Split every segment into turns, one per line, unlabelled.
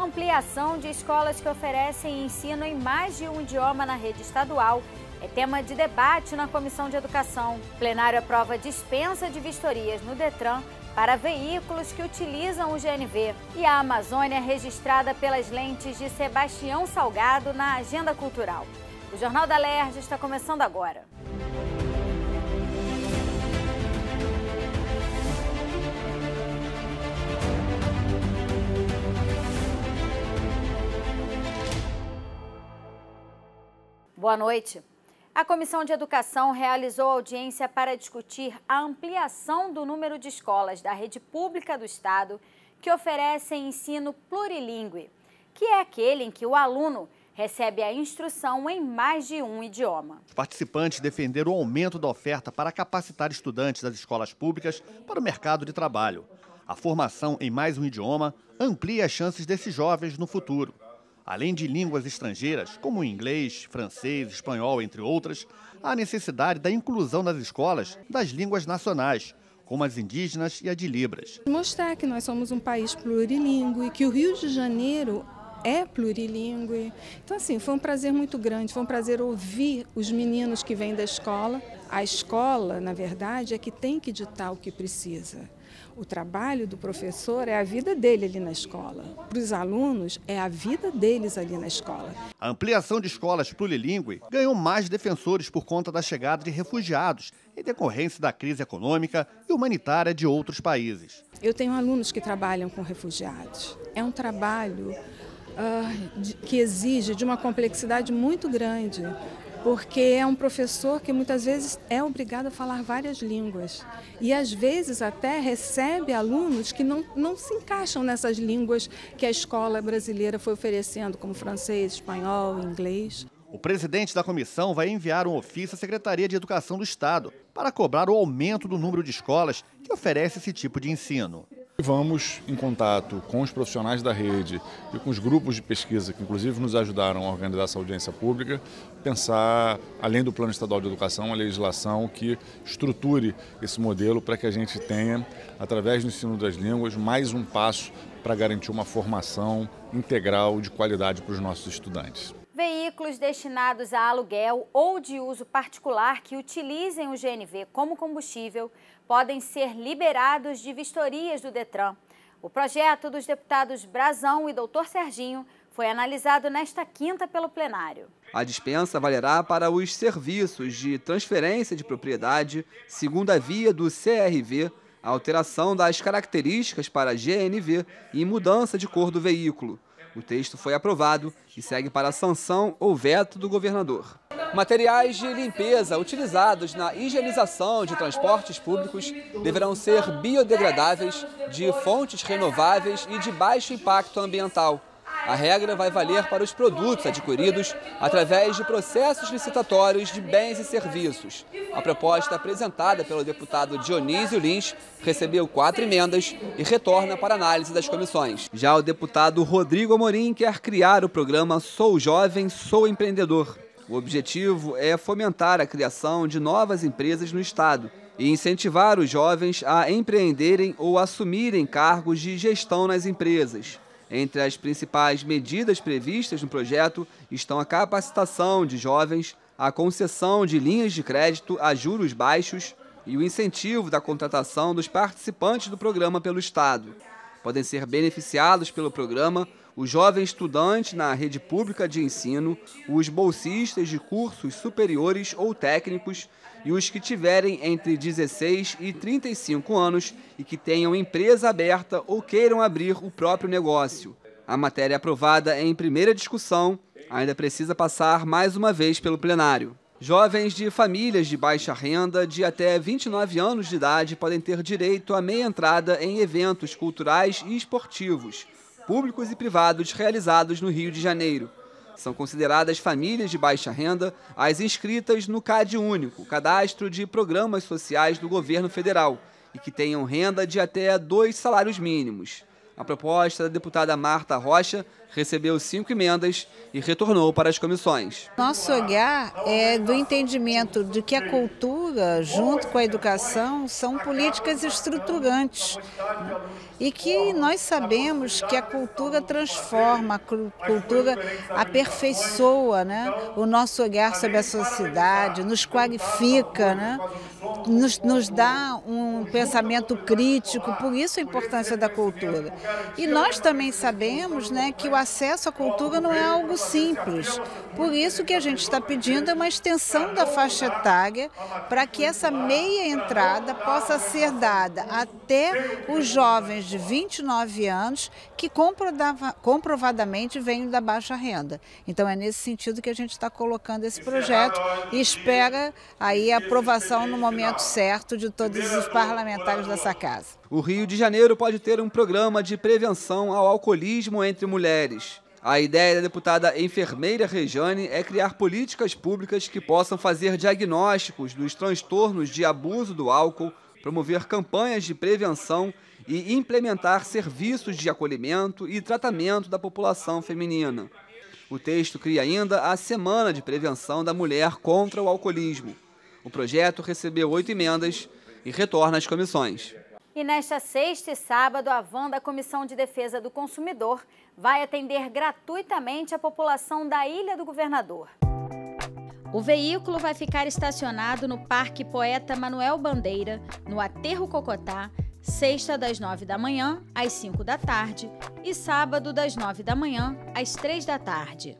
Ampliação de escolas que oferecem ensino em mais de um idioma na rede estadual é tema de debate na Comissão de Educação. O plenário aprova dispensa de vistorias no Detran para veículos que utilizam o GNV. E a Amazônia é registrada pelas lentes de Sebastião Salgado na Agenda Cultural. O Jornal da Lerge está começando agora. Boa noite. A Comissão de Educação realizou audiência para discutir a ampliação do número de escolas da rede pública do Estado que oferecem ensino plurilingüe, que é aquele em que o aluno recebe a instrução em mais de um idioma.
Os participantes defenderam o aumento da oferta para capacitar estudantes das escolas públicas para o mercado de trabalho. A formação em mais um idioma amplia as chances desses jovens no futuro. Além de línguas estrangeiras, como inglês, francês, espanhol, entre outras, há necessidade da inclusão nas escolas das línguas nacionais, como as indígenas e a de Libras.
Mostrar que nós somos um país plurilingue, que o Rio de Janeiro é plurilingue. Então, assim, foi um prazer muito grande, foi um prazer ouvir os meninos que vêm da escola. A escola, na verdade, é que tem que ditar o que precisa. O trabalho do professor é a vida dele ali na escola. Para os alunos, é a vida deles ali na escola.
A ampliação de escolas plurilingüe ganhou mais defensores por conta da chegada de refugiados em decorrência da crise econômica e humanitária de outros países.
Eu tenho alunos que trabalham com refugiados. É um trabalho ah, que exige de uma complexidade muito grande, porque é um professor que muitas vezes é obrigado a falar várias línguas e às vezes até recebe alunos que não, não se encaixam nessas línguas que a escola brasileira foi oferecendo, como francês, espanhol, inglês.
O presidente da comissão vai enviar um ofício à Secretaria de Educação do Estado para cobrar o aumento do número de escolas que oferece esse tipo de ensino. Vamos em contato com os profissionais da rede e com os grupos de pesquisa que, inclusive, nos ajudaram a organizar essa audiência pública, pensar, além do Plano Estadual de Educação, a legislação que estruture esse modelo para que a gente tenha, através do ensino das línguas, mais um passo para garantir uma formação integral de qualidade para os nossos estudantes.
Veículos destinados a aluguel ou de uso particular que utilizem o GNV como combustível podem ser liberados de vistorias do Detran. O projeto dos deputados Brazão e Doutor Serginho foi analisado nesta quinta pelo plenário.
A dispensa valerá para os serviços de transferência de propriedade, segunda via do CRV, alteração das características para GNV e mudança de cor do veículo. O texto foi aprovado e segue para a sanção ou veto do governador. Materiais de limpeza utilizados na higienização de transportes públicos deverão ser biodegradáveis, de fontes renováveis e de baixo impacto ambiental. A regra vai valer para os produtos adquiridos através de processos licitatórios de bens e serviços. A proposta apresentada pelo deputado Dionísio Lins recebeu quatro emendas e retorna para análise das comissões. Já o deputado Rodrigo Amorim quer criar o programa Sou Jovem, Sou Empreendedor. O objetivo é fomentar a criação de novas empresas no Estado e incentivar os jovens a empreenderem ou assumirem cargos de gestão nas empresas. Entre as principais medidas previstas no projeto estão a capacitação de jovens, a concessão de linhas de crédito a juros baixos e o incentivo da contratação dos participantes do programa pelo Estado. Podem ser beneficiados pelo programa o jovem estudante na rede pública de ensino, os bolsistas de cursos superiores ou técnicos e os que tiverem entre 16 e 35 anos e que tenham empresa aberta ou queiram abrir o próprio negócio. A matéria aprovada em primeira discussão ainda precisa passar mais uma vez pelo plenário. Jovens de famílias de baixa renda de até 29 anos de idade podem ter direito à meia entrada em eventos culturais e esportivos, públicos e privados realizados no Rio de Janeiro. São consideradas famílias de baixa renda as inscritas no CAD Único, Cadastro de Programas Sociais do Governo Federal, e que tenham renda de até dois salários mínimos. A proposta da deputada Marta Rocha recebeu cinco emendas e retornou para as comissões.
Nosso olhar é do entendimento de que a cultura, junto com a educação, são políticas estruturantes né? e que nós sabemos que a cultura transforma, a cultura aperfeiçoa né? o nosso olhar sobre a sociedade, nos qualifica, né? nos, nos dá um um pensamento crítico, por isso a importância da cultura. E nós também sabemos né, que o acesso à cultura não é algo simples, por isso que a gente está pedindo uma extensão da faixa etária para que essa meia entrada possa ser dada até os jovens de 29 anos que comprovadamente vêm da baixa renda. Então é nesse sentido que a gente está colocando esse projeto e espera aí a aprovação no momento certo de todos os parlamentares parlamentares dessa casa.
O Rio de Janeiro pode ter um programa de prevenção ao alcoolismo entre mulheres. A ideia da deputada enfermeira Rejane é criar políticas públicas que possam fazer diagnósticos dos transtornos de abuso do álcool, promover campanhas de prevenção e implementar serviços de acolhimento e tratamento da população feminina. O texto cria ainda a Semana de Prevenção da Mulher contra o Alcoolismo. O projeto recebeu oito emendas e retorna às comissões.
E nesta sexta e sábado, a van da Comissão de Defesa do Consumidor vai atender gratuitamente a população da Ilha do Governador. O veículo vai ficar estacionado no Parque Poeta Manuel Bandeira, no Aterro Cocotá, sexta das nove da manhã às cinco da tarde e sábado das nove da manhã às três da tarde.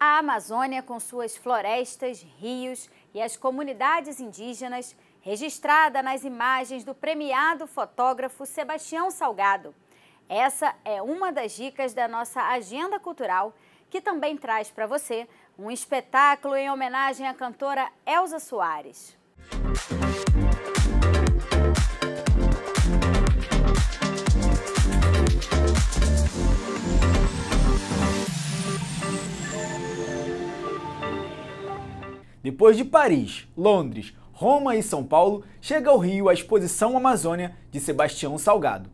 A Amazônia, com suas florestas, rios e as comunidades indígenas, registrada nas imagens do premiado fotógrafo Sebastião Salgado. Essa é uma das dicas da nossa agenda cultural, que também traz para você um espetáculo em homenagem à cantora Elza Soares.
Depois de Paris, Londres, Roma e São Paulo, chega ao Rio a exposição Amazônia de Sebastião Salgado.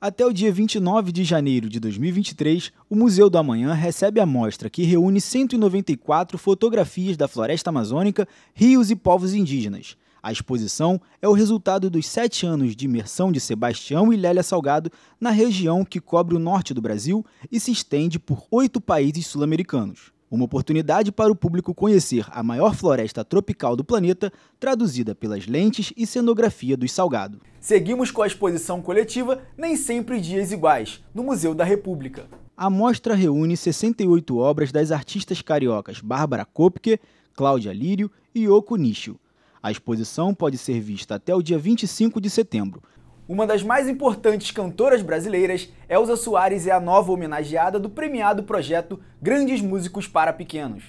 Até o dia 29 de janeiro de 2023, o Museu do Amanhã recebe a mostra que reúne 194 fotografias da floresta amazônica, rios e povos indígenas. A exposição é o resultado dos sete anos de imersão de Sebastião e Lélia Salgado na região que cobre o norte do Brasil e se estende por oito países sul-americanos. Uma oportunidade para o público conhecer a maior floresta tropical do planeta, traduzida pelas lentes e cenografia dos Salgado. Seguimos com a exposição coletiva Nem Sempre Dias Iguais, no Museu da República. A mostra reúne 68 obras das artistas cariocas Bárbara Kopke, Cláudia Lírio e Yoko Nishio. A exposição pode ser vista até o dia 25 de setembro, uma das mais importantes cantoras brasileiras, Elza Soares é a nova homenageada do premiado projeto Grandes Músicos para Pequenos.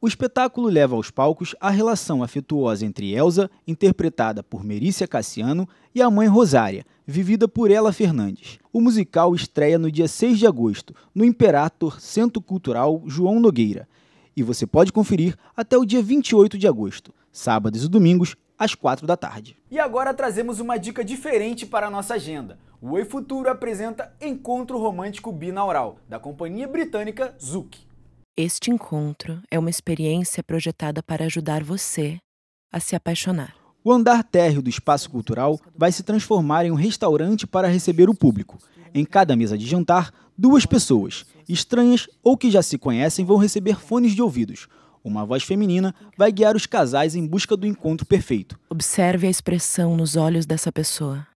O espetáculo leva aos palcos a relação afetuosa entre Elza, interpretada por Merícia Cassiano, e a mãe Rosária, vivida por Ela Fernandes. O musical estreia no dia 6 de agosto, no Imperator Centro Cultural João Nogueira. E você pode conferir até o dia 28 de agosto, sábados e domingos, às 4 da tarde. E agora trazemos uma dica diferente para a nossa agenda. O Oi Futuro apresenta Encontro Romântico Binaural, da companhia britânica Zouk. Este encontro é uma experiência projetada para ajudar você a se apaixonar. O andar térreo do espaço cultural vai se transformar em um restaurante para receber o público. Em cada mesa de jantar, duas pessoas, estranhas ou que já se conhecem, vão receber fones de ouvidos. Uma voz feminina vai guiar os casais em busca do encontro perfeito. Observe a expressão nos olhos dessa pessoa.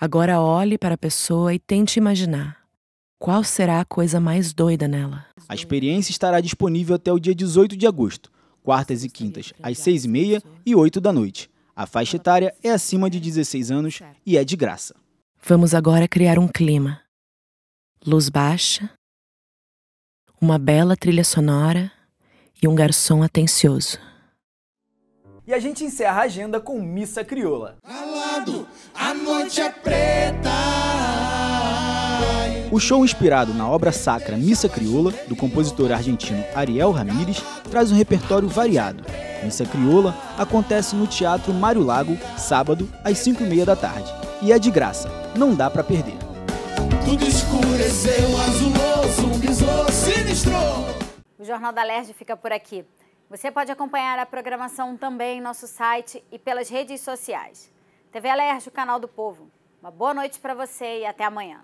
Agora olhe para a pessoa e tente imaginar. Qual será a
coisa mais doida nela?
A experiência estará disponível até o dia 18 de agosto, quartas e quintas, às 6h30 e 8 da noite. A faixa etária é acima de 16 anos e é de graça. Vamos agora criar um clima. Luz baixa, uma bela trilha sonora e um garçom atencioso. E a gente encerra a agenda com Missa Crioula. Calado, a noite é preta. O show inspirado na obra sacra Missa Crioula, do compositor argentino Ariel Ramírez, traz um repertório variado. Missa Crioula acontece no Teatro Mário Lago, sábado, às 5h30 da tarde. E é de graça, não dá para perder.
Tudo escureceu, azuloso, um sinistro. O Jornal da Lerge fica por aqui. Você pode acompanhar a programação também em nosso site e pelas redes sociais. TV Alerj, o canal do povo. Uma boa noite para você e até amanhã.